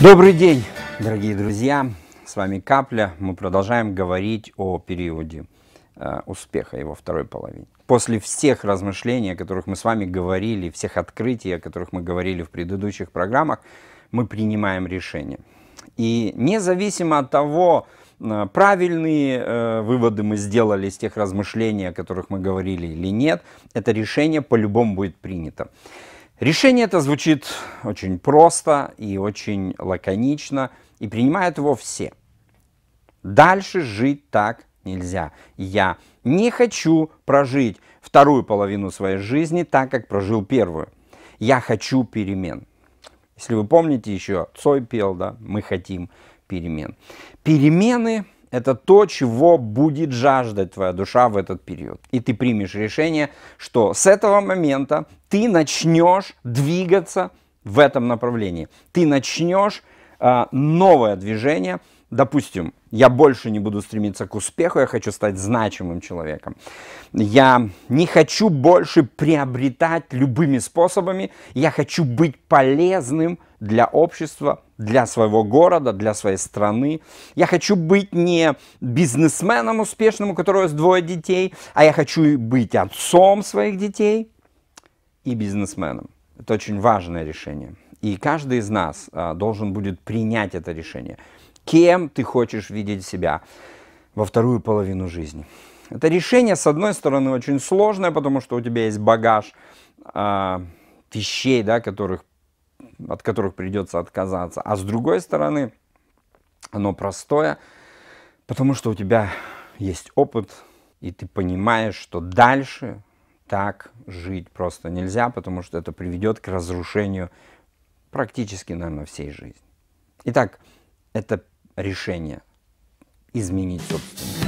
Добрый день, дорогие друзья! С вами Капля. Мы продолжаем говорить о периоде э, успеха, его второй половины. После всех размышлений, о которых мы с вами говорили, всех открытий, о которых мы говорили в предыдущих программах, мы принимаем решение. И независимо от того, э, правильные э, выводы мы сделали из тех размышлений, о которых мы говорили или нет, это решение по-любому будет принято. Решение это звучит очень просто и очень лаконично, и принимают его все. Дальше жить так нельзя. Я не хочу прожить вторую половину своей жизни так, как прожил первую. Я хочу перемен. Если вы помните, еще Цой пел, да, мы хотим перемен. Перемены это то, чего будет жаждать твоя душа в этот период. И ты примешь решение, что с этого момента ты начнешь двигаться в этом направлении. Ты начнешь э, новое движение – допустим, я больше не буду стремиться к успеху, я хочу стать значимым человеком. Я не хочу больше приобретать любыми способами, я хочу быть полезным для общества, для своего города, для своей страны. Я хочу быть не бизнесменом успешным, у которого есть двое детей, а я хочу быть отцом своих детей и бизнесменом. Это очень важное решение. И каждый из нас а, должен будет принять это решение кем ты хочешь видеть себя во вторую половину жизни. Это решение, с одной стороны, очень сложное, потому что у тебя есть багаж э, вещей, да, которых, от которых придется отказаться. А с другой стороны, оно простое, потому что у тебя есть опыт, и ты понимаешь, что дальше так жить просто нельзя, потому что это приведет к разрушению практически, наверное, всей жизни. Итак, это решение изменить собственность.